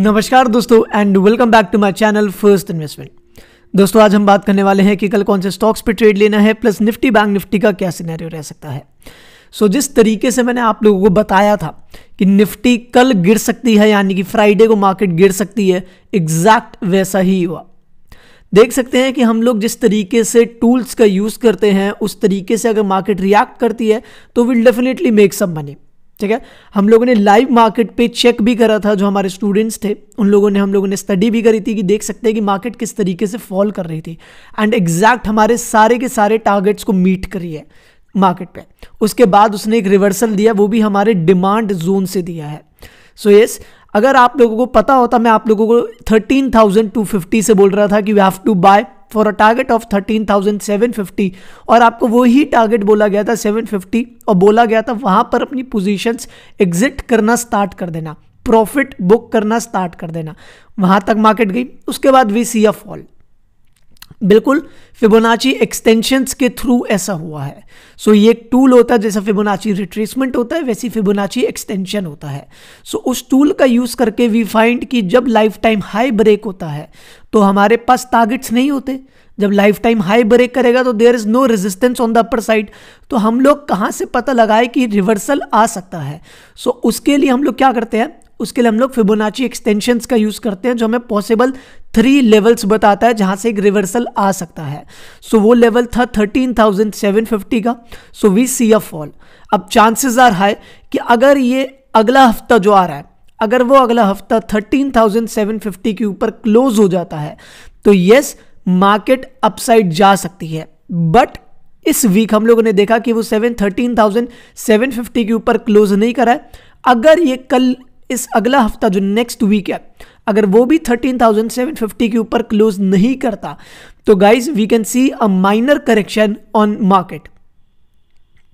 नमस्कार दोस्तों and welcome back to my channel first investment दोस्तों आज हम बात करने वाले हैं कि कल कौन से स्टॉक्स पे ट्रेड लेना है प्लस निफ्टी बैंक निफ्टी का क्या सिनेरियो रह सकता है सो so, जिस तरीके से मैंने आप लोगों को बताया था कि निफ्टी कल गिर सकती है यानी कि फ्राइडे को मार्केट गिर सकती है एग्जैक्ट वैसा ही हुआ देख सकते हैं कि हम लोग जिस तरीके से टूल्स का यूज़ करते हैं उस तरीके से अगर मार्केट रिएक्ट करती है तो will definitely make some money ठीक है हम लोगों ने लाइव मार्केट पे चेक भी करा था जो हमारे स्टूडेंट्स थे उन लोगों ने हम लोगों ने स्टडी भी करी थी कि देख सकते हैं कि मार्केट किस तरीके से फॉल कर रही थी एंड एग्जैक्ट हमारे सारे के सारे टारगेट्स को मीट करी है मार्केट पे उसके बाद उसने एक रिवर्सल दिया वो भी हमारे डिमांड जोन से दिया है सो so येस yes, अगर आप लोगों को पता होता मैं आप लोगों को थर्टीन थाउजेंड टू फिफ्टी से बोल रहा था कि we have to buy for a target of thirteen thousand seven fifty और आपको वही टारगेट बोला गया था सेवन फिफ्टी और बोला गया था वहाँ पर अपनी पोजिशन एग्जिट करना स्टार्ट कर देना प्रॉफिट बुक करना स्टार्ट कर देना वहाँ तक मार्केट गई उसके बाद वी सी अ फॉल बिल्कुल फिबोनाची एक्सटेंशंस के थ्रू ऐसा हुआ है सो so, ये एक टूल होता है जैसा फिबोनाची रिट्रेसमेंट होता है वैसी फिबोनाची एक्सटेंशन होता है सो so, उस टूल का यूज़ करके वी फाइंड कि जब लाइफ टाइम हाई ब्रेक होता है तो हमारे पास टारगेट्स नहीं होते जब लाइफ टाइम हाई ब्रेक करेगा तो there is no resistance on the upper side तो हम लोग कहाँ से पता लगाए कि रिवर्सल आ सकता है सो so, उसके लिए हम लोग क्या करते हैं उसके लिए हम लोग फिबोनाची एक्सटेंशंस का यूज़ करते हैं जो हमें पॉसिबल थ्री लेवल्स बताता है जहाँ से एक रिवर्सल आ सकता है सो so, वो लेवल था थर्टीन थाउजेंड सेवन फिफ्टी का so we see a fall अब चांसेस आर हाई कि अगर ये अगला हफ्ता जो आ रहा है अगर वो अगला हफ्ता 13,750 के ऊपर क्लोज हो जाता है तो यस मार्केट अपसाइड जा सकती है बट इस वीक हम लोगों ने देखा कि वो seven thirteen thousand seven fifty के ऊपर क्लोज नहीं करा है अगर ये कल इस अगला हफ्ता जो नेक्स्ट वीक है अगर वो भी थर्टीन थाउजेंड सेवन फिफ्टी के ऊपर क्लोज नहीं करता तो guys we can see a minor correction on market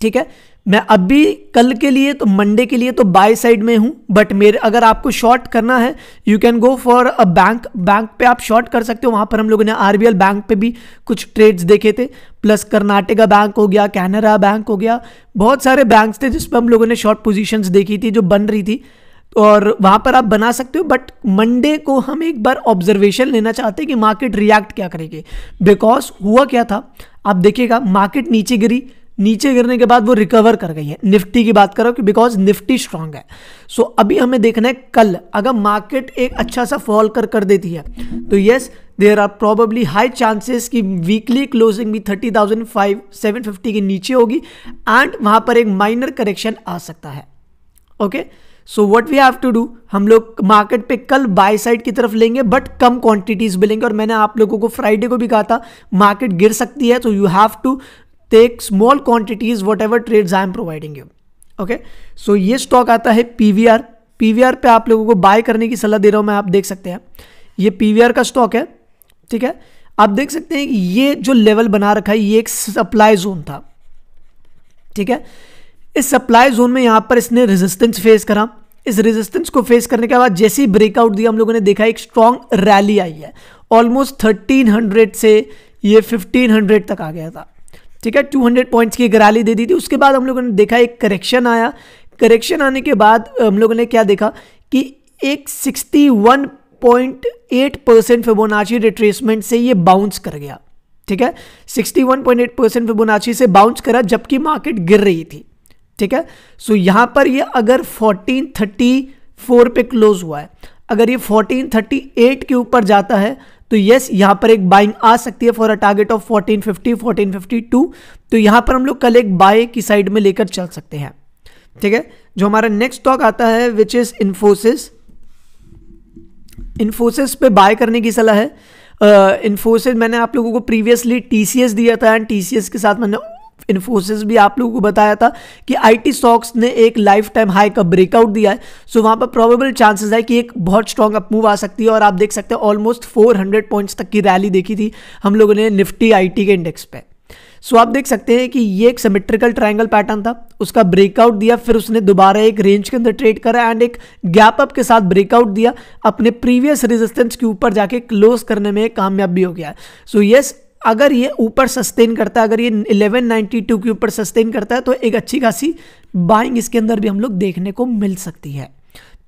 ठीक है मैं अभी कल के लिए तो मंडे के लिए तो बाय साइड में हूँ बट मेरे अगर आपको शॉर्ट करना है you can go for a bank bank पे आप शॉर्ट कर सकते हो वहाँ पर हम लोगों ने आर बैंक पे भी कुछ ट्रेड्स देखे थे प्लस कर्नाटका बैंक हो गया कैनरा बैंक हो गया बहुत सारे बैंक्स थे जिस पर हम लोगों ने शॉर्ट पोजिशंस देखी थी जो बन रही थी और वहाँ पर आप बना सकते हो बट मंडे को हम एक बार ऑब्जर्वेशन लेना चाहते हैं कि मार्केट रिएक्ट क्या करेगी बिकॉज हुआ क्या था आप देखिएगा मार्केट नीचे गिरी नीचे गिरने के बाद वो रिकवर कर गई है निफ्टी की बात करो कि बिकॉज निफ्टी स्ट्रांग है सो so, अभी हमें देखना है कल अगर मार्केट एक अच्छा सा फॉल कर कर देती है तो yes there are probably high chances कि वीकली क्लोजिंग भी thirty thousand five seven fifty के नीचे होगी एंड वहां पर एक माइनर करेक्शन आ सकता है okay so what we have to do हम लोग मार्केट पे कल बाय साइड की तरफ लेंगे बट कम क्वांटिटीज में लेंगे और मैंने आप लोगों को फ्राइडे को भी कहा था मार्केट गिर सकती है तो you have to take small quantities whatever trades I am providing you okay so ये स्टॉक आता है P P V are V R पे आप लोगों को बाय करने की सलाह दे रहा हूँ मैं आप देख सकते हैं ये आर का स्टॉक है ठीक है आप देख सकते हैं कि ये जो लेवल बना रखा है ये एक सप्लाई जोन था ठीक है इस सप्लाई जोन में यहाँ पर इसने रेजिस्टेंस फेस करा इस रेजिस्टेंस को फेस करने के बाद जैसे ही ब्रेकआउट दिया हम लोगों ने देखा एक स्ट्रॉन्ग रैली आई है ऑलमोस्ट 1300 से ये 1500 तक आ गया था ठीक है 200 पॉइंट्स की गराली दे दी थी उसके बाद हम लोगों ने देखा एक करेक्शन आया करेक्शन आने के बाद हम लोगों ने क्या देखा कि एक 61.8 परसेंट फिबोनाची रिट्रेसमेंट से ये बाउंस कर गया ठीक है 61.8 परसेंट फिबोनाची से बाउंस करा जबकि मार्केट गिर रही थी ठीक है सो so, यहाँ पर ये अगर 1434 पे क्लोज हुआ है अगर ये 1438 के ऊपर जाता है तो यस यहाँ पर एक बाइंग आ सकती है फॉर अ टारगेट ऑफ 1450 1452 तो यहाँ पर हम लोग कल एक बाय की साइड में लेकर चल सकते हैं ठीक है जो हमारा नेक्स्ट स्टॉक आता है विच इज इन्फोसिस इन्फोसिस पे बाय करने की सलाह है इन्फोसिस uh, मैंने आप लोगों को प्रीवियसली टीसीएस दिया था एंड टीसीएस के साथ मैंने इन्फोसिस भी आप लोगों को बताया था कि आईटी स्टॉक्स ने एक लाइफ टाइम हाई का ब्रेकआउट दिया है सो वहां पर प्रोबेबल चांसेस है कि एक बहुत स्ट्रॉन्ग अप मूव आ सकती है और आप देख सकते हैं ऑलमोस्ट 400 पॉइंट्स तक की रैली देखी थी हम लोगों ने निफ्टी आईटी के इंडेक्स पे सो so, आप देख सकते हैं कि ये एक सिमेट्रिकल ट्रायंगल पैटर्न था उसका ब्रेकआउट दिया फिर उसने दोबारा एक रेंज के अंदर ट्रेड करा एंड एक गैप अप के साथ ब्रेकआउट दिया अपने प्रीवियस रेजिस्टेंस के ऊपर जाके क्लोज करने में कामयाब भी हो गया सो so, यस yes, अगर ये ऊपर सस्टेन करता है अगर ये 1192 के ऊपर सस्टेन करता है तो एक अच्छी खासी बाइंग इसके अंदर भी हम लोग देखने को मिल सकती है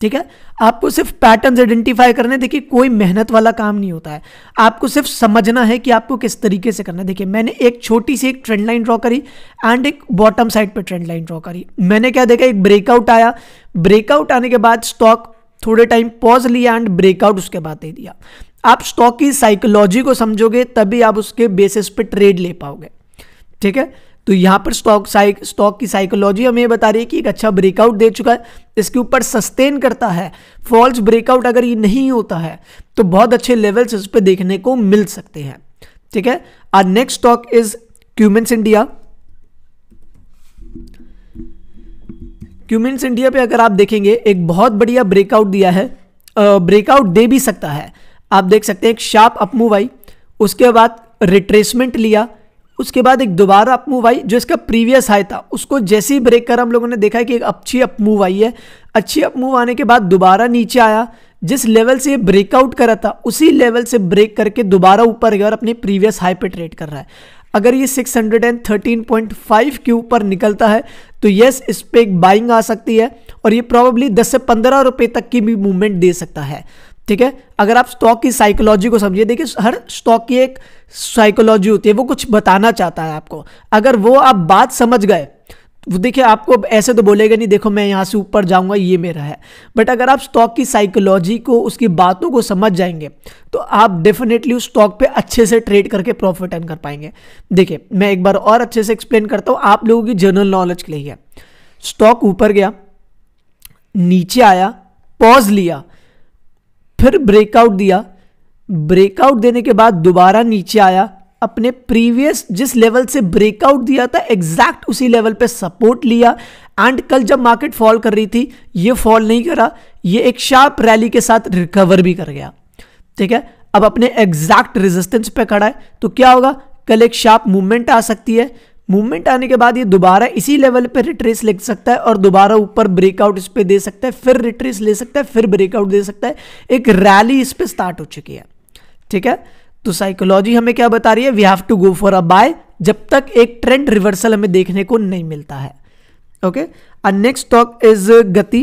ठीक है आपको सिर्फ पैटर्न आइडेंटिफाई करने देखिए कोई मेहनत वाला काम नहीं होता है आपको सिर्फ समझना है कि आपको किस तरीके से करना है देखिए मैंने एक छोटी सी एक ट्रेंड लाइन ड्रॉ करी एंड एक बॉटम साइड पर ट्रेंड लाइन ड्रॉ करी मैंने क्या देखा एक ब्रेकआउट आया ब्रेकआउट आने के बाद स्टॉक थोड़े टाइम पॉज लिया एंड ब्रेकआउट उसके बाद दे दिया आप स्टॉक की साइकोलॉजी को समझोगे तभी आप उसके बेसिस पे ट्रेड ले पाओगे ठीक है तो यहाँ पर स्टॉक साइक स्टॉक की साइकोलॉजी हमें ये बता रही है कि एक अच्छा ब्रेकआउट दे चुका है इसके ऊपर सस्टेन करता है फॉल्स ब्रेकआउट अगर ये नहीं होता है तो बहुत अच्छे लेवल्स इस पर देखने को मिल सकते हैं ठीक है our next stock is Cummins India Cummins India पे अगर आप देखेंगे एक बहुत बढ़िया ब्रेकआउट दिया है ब्रेकआउट दे भी सकता है आप देख सकते हैं एक शार्प अपमूव आई उसके बाद रिट्रेसमेंट लिया उसके बाद एक दोबारा अपमूव आई जो इसका प्रीवियस हाई था उसको जैसे ही ब्रेक कर हम लोगों ने देखा कि एक अच्छी अपमूव आई है अच्छी अपमूव आने के बाद दोबारा नीचे आया जिस लेवल से ये ब्रेकआउट करा था उसी लेवल से ब्रेक करके दोबारा ऊपर गया और अपने प्रीवियस हाई पे ट्रेड कर रहा है अगर ये 613.5 के ऊपर निकलता है तो यस इस पर एक बाइंग आ सकती है और ये प्रॉब्ली 10 से 15 रुपए तक की भी मूवमेंट दे सकता है ठीक है अगर आप स्टॉक की साइकोलॉजी को समझिए देखिए हर स्टॉक की एक साइकोलॉजी होती है वो कुछ बताना चाहता है आपको अगर वो आप बात समझ गए देखिए आपको ऐसे तो बोलेगा नहीं देखो मैं यहाँ से ऊपर जाऊँगा ये मेरा है बट अगर आप स्टॉक की साइकोलॉजी को उसकी बातों को समझ जाएंगे तो आप डेफिनेटली उस स्टॉक पे अच्छे से ट्रेड करके प्रॉफिट अर्न कर पाएंगे देखिए मैं एक बार और अच्छे से एक्सप्लेन करता हूँ आप लोगों की जनरल नॉलेज के लिए स्टॉक ऊपर गया नीचे आया पॉज लिया फिर ब्रेकआउट दिया ब्रेकआउट देने के बाद दोबारा नीचे आया अपने प्रीवियस जिस लेवल से ब्रेकआउट दिया था एग्जैक्ट उसी लेवल पे सपोर्ट लिया एंड कल जब मार्केट फॉल कर रही थी ये फॉल नहीं करा ये एक शार्प रैली के साथ रिकवर भी कर गया ठीक है अब अपने एग्जैक्ट रेजिस्टेंस पे खड़ा है तो क्या होगा कल एक शार्प मूवमेंट आ सकती है मूवमेंट आने के बाद ये दोबारा इसी लेवल पे रिट्रेस ले सकता है और दोबारा ऊपर ब्रेकआउट इस पर दे सकता है फिर रिट्रेस ले सकता है फिर ब्रेकआउट दे सकता है एक रैली इस पर स्टार्ट हो चुकी है ठीक है तो साइकोलॉजी हमें क्या बता रही है we have to go for a buy जब तक एक ट्रेंड रिवर्सल हमें देखने को नहीं मिलता है ओके नेक्स्ट स्टॉक इज गति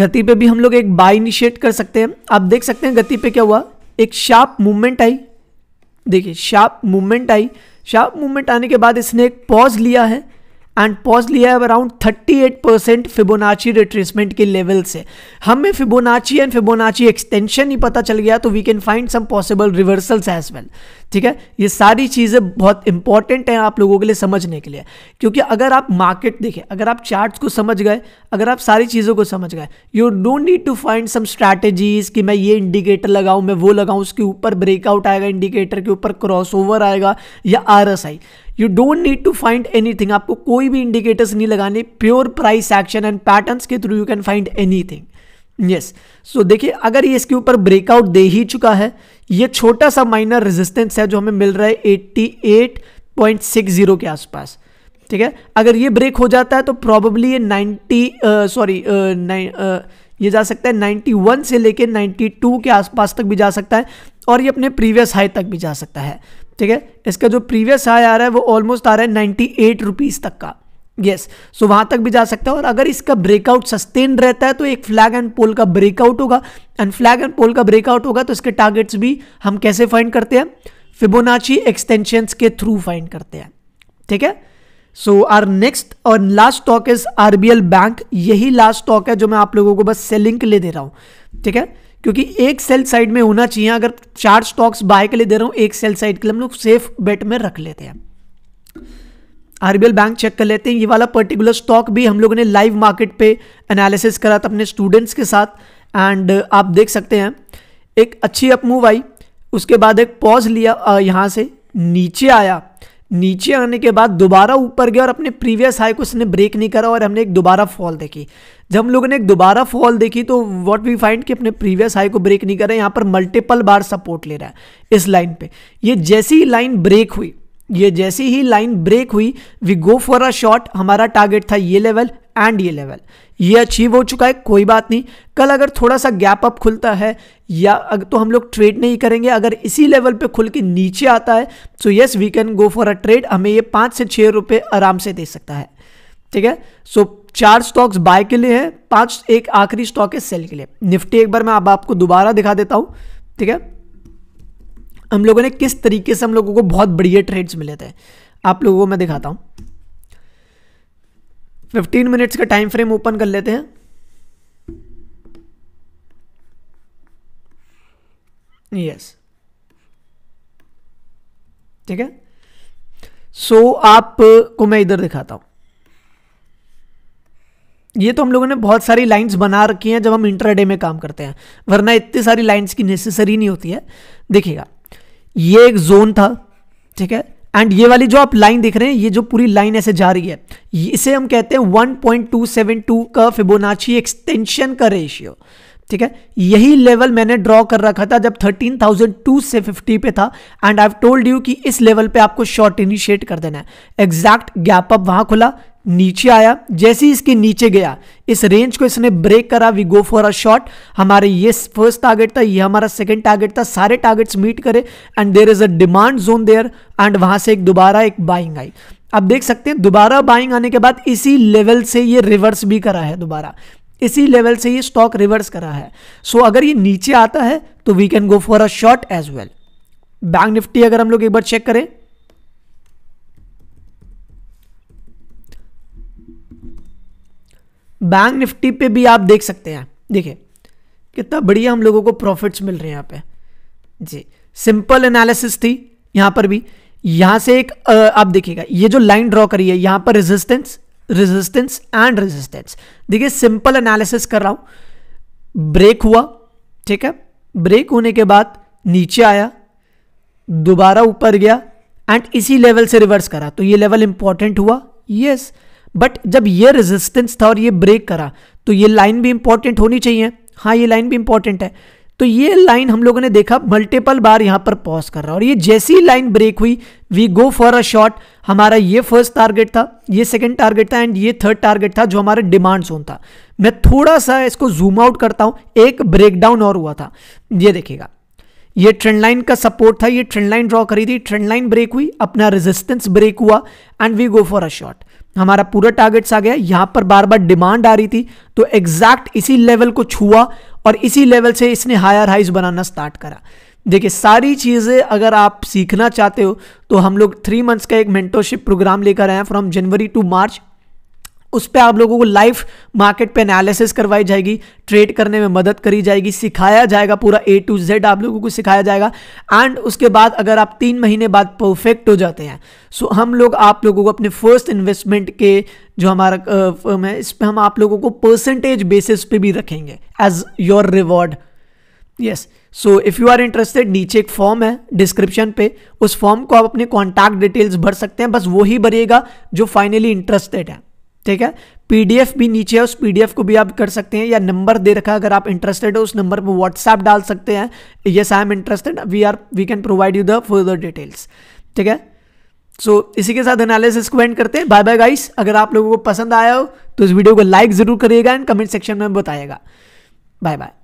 गति पे भी हम लोग एक बाय इनिशिएट कर सकते हैं आप देख सकते हैं गति पे क्या हुआ एक शार्प मूवमेंट आई देखिए शार्प मूवमेंट आई शार्प मूवमेंट आने के बाद इसने एक पॉज लिया है एंड पॉज लिया है अराउंड 38 परसेंट फिबोनाची रिट्रेसमेंट के लेवल से हमें फिबोनाची एंड फिबोनाची एक्सटेंशन ही पता चल गया तो we can find some possible reversals as well ठीक है ये सारी चीज़ें बहुत इंपॉर्टेंट हैं आप लोगों के लिए समझने के लिए क्योंकि अगर आप मार्केट देखें अगर आप चार्ट्स को समझ गए अगर आप सारी चीज़ों को समझ गए you don't need to find some strategies कि मैं ये इंडिकेटर लगाऊँ मैं वो लगाऊँ उसके ऊपर ब्रेकआउट आएगा इंडिकेटर के ऊपर क्रॉस आएगा या or you don't need to find any आपको कोई भी इंडिकेटर्स नहीं लगाने pure price action and patterns के through you can find any yes so देखिए अगर ये इसके ऊपर ब्रेकआउट दे ही चुका है ये छोटा सा माइनर रेजिस्टेंस है जो हमें मिल रहा है 88.60 के आसपास ठीक है अगर ये ब्रेक हो जाता है तो प्रॉबली ये 90 सॉरी uh, uh, uh, ये जा सकता है 91 से लेके 92 के आसपास तक भी जा सकता है और ये अपने प्रीवियस हाई तक भी जा सकता है ठीक है इसका जो प्रीवियस हाई आ रहा है वो ऑलमोस्ट आ रहा है नाइन्टी एट तक का यस सो वहां तक भी जा सकता है और अगर इसका ब्रेकआउट सस्टेन रहता है तो एक फ्लैग एंड पोल का ब्रेकआउट होगा एंड फ्लैग एंड पोल का ब्रेकआउट होगा तो इसके टारगेट्स भी हम कैसे फाइंड करते हैं फिबोनाची एक्सटेंशंस के थ्रू फाइंड करते हैं ठीक है सो आर नेक्स्ट और last stock is RBL bank यही लास्ट स्टॉक है जो मैं आप लोगों को बस सेलिंग के लिए दे रहा हूं ठीक है क्योंकि एक सेल साइड में होना चाहिए अगर चार स्टॉक्स बाय के लिए दे रहा हूं एक सेल साइड के लिए हम लोग सेफ बेट में रख लेते हैं आरबीएल बैंक चेक कर लेते हैं ये वाला पर्टिकुलर स्टॉक भी हम लोगों ने लाइव मार्केट पे एनालिसिस करा था अपने स्टूडेंट्स के साथ एंड uh, आप देख सकते हैं एक अच्छी अप मूव आई उसके बाद एक पॉज लिया uh, यहाँ से नीचे आया नीचे आने के बाद दोबारा ऊपर गया और अपने प्रीवियस हाई को इसने ब्रेक नहीं करा और हमने एक दोबारा फॉल देखी जब हम लोगों ने एक दोबारा फॉल देखी तो व्हाट वी फाइंड कि अपने प्रीवियस हाई को ब्रेक नहीं करा यहाँ पर मल्टीपल बार सपोर्ट ले रहा है इस लाइन पे ये जैसी लाइन ब्रेक हुई ये जैसी ही लाइन ब्रेक हुई we go for a short हमारा टारगेट था ये लेवल एंड ये लेवल ये अचीव हो चुका है कोई बात नहीं कल अगर थोड़ा सा गैप अप खुलता है या अगर तो हम लोग ट्रेड नहीं करेंगे अगर इसी लेवल पे खुल के नीचे आता है so yes we can go for a trade हमें ये पाँच से छः रुपये आराम से दे सकता है ठीक है सो चार स्टॉक्स बाय के लिए हैं पाँच एक आखिरी स्टॉक है सेल के लिए निफ्टी एक बार मैं अब आपको दोबारा दिखा देता हूँ ठीक है हम लोगों ने किस तरीके से हम लोगों को बहुत बढ़िया ट्रेड्स मिले थे आप लोगों को मैं दिखाता हूं फिफ्टीन मिनट्स का टाइम फ्रेम ओपन कर लेते हैं यस ठीक है सो so, आप को मैं इधर दिखाता हूं ये तो हम लोगों ने बहुत सारी लाइंस बना रखी हैं जब हम इंटरडे में काम करते हैं वरना इतनी सारी लाइंस की नेसेसरी नहीं होती है देखिएगा ये एक जोन था ठीक है एंड ये वाली जो आप लाइन देख रहे हैं ये जो पूरी लाइन ऐसे जा रही है इसे हम कहते हैं 1.272 का फिबोनाची एक्सटेंशन का रेशियो ठीक है यही लेवल मैंने ड्रॉ कर रखा था जब 13,002 से 50 पे था and I have told you कि इस लेवल पे आपको शॉर्ट इनिशिएट कर देना है एग्जैक्ट गैप अप वहां खुला नीचे आया जैसे ही इसके नीचे गया इस रेंज को इसने ब्रेक करा we go for a short हमारे ये फर्स्ट टारगेट था ये हमारा सेकंड टारगेट था सारे टारगेट्स मीट करे and there is a demand zone there and वहां से एक दोबारा एक बाइंग आई अब देख सकते हैं दोबारा बाइंग आने के बाद इसी लेवल से ये रिवर्स भी करा है दोबारा इसी लेवल से ये स्टॉक रिवर्स करा है सो so, अगर ये नीचे आता है तो we can go for a short as well bank Nifty अगर हम लोग एक बार चेक करें बैंक निफ्टी पे भी आप देख सकते हैं देखिए कितना बढ़िया हम लोगों को प्रॉफिट्स मिल रहे हैं यहाँ पे जी सिंपल एनालिसिस थी यहाँ पर भी यहाँ से एक आप देखिएगा ये जो लाइन ड्रॉ करी है यहाँ पर रेजिस्टेंस रेजिस्टेंस एंड रेजिस्टेंस देखिए सिंपल एनालिसिस कर रहा हूँ ब्रेक हुआ ठीक है ब्रेक होने के बाद नीचे आया दोबारा ऊपर गया एंड इसी लेवल से रिवर्स करा तो ये लेवल इंपॉर्टेंट हुआ यस yes. बट जब ये रेजिस्टेंस था और ये ब्रेक करा तो ये लाइन भी इंपॉर्टेंट होनी चाहिए हाँ ये लाइन भी इंपॉर्टेंट है तो ये लाइन हम लोगों ने देखा मल्टीपल बार यहां पर पॉज कर रहा और ये जैसी लाइन ब्रेक हुई we go for a short हमारा ये फर्स्ट टारगेट था ये सेकंड टारगेट था एंड ये थर्ड टारगेट था जो हमारा डिमांड जोन था मैं थोड़ा सा इसको जूम आउट करता हूं एक ब्रेकडाउन और हुआ था ये देखिएगा ये ट्रेंड लाइन का सपोर्ट था ये ट्रेंड लाइन ड्रॉ करी थी ट्रेंड लाइन ब्रेक हुई अपना रेजिस्टेंस ब्रेक हुआ and we go for a short हमारा पूरा टारगेट्स आ गया यहां पर बार बार डिमांड आ रही थी तो एग्जैक्ट इसी लेवल को छुआ और इसी लेवल से इसने हायर हाइज बनाना स्टार्ट करा देखिए सारी चीज़ें अगर आप सीखना चाहते हो तो हम लोग थ्री मंथ्स का एक मेंटोरशिप प्रोग्राम लेकर आए हैं फ्रॉम जनवरी टू मार्च उस पर आप लोगों को लाइव मार्केट पे एनालिसिस करवाई जाएगी ट्रेड करने में मदद करी जाएगी सिखाया जाएगा पूरा ए टू जेड आप लोगों को सिखाया जाएगा एंड उसके बाद अगर आप तीन महीने बाद परफेक्ट हो जाते हैं सो so हम लोग आप लोगों को अपने फर्स्ट इन्वेस्टमेंट के जो हमारा फर्म है इस पर हम आप लोगों को परसेंटेज बेसिस पे भी रखेंगे as your reward yes so if you are interested नीचे एक फॉर्म है डिस्क्रिप्शन पे उस फॉर्म को आप अपने कॉन्टैक्ट डिटेल्स भर सकते हैं बस वही भरिएगा जो फाइनली इंटरेस्टेड है ठीक है पीडीएफ भी नीचे है उस पीडीएफ को भी आप कर सकते हैं या नंबर दे रखा है अगर आप इंटरेस्टेड हो उस नंबर पर व्हाट्सएप डाल सकते हैं yes I am interested we are we can provide you the further details ठीक है सो so, इसी के साथ एनालिसिस को एंड करते हैं बाय बाय गाइस अगर आप लोगों को पसंद आया हो तो इस वीडियो को लाइक ज़रूर करिएगा एंड कमेंट सेक्शन में बताइएगा बाय बाय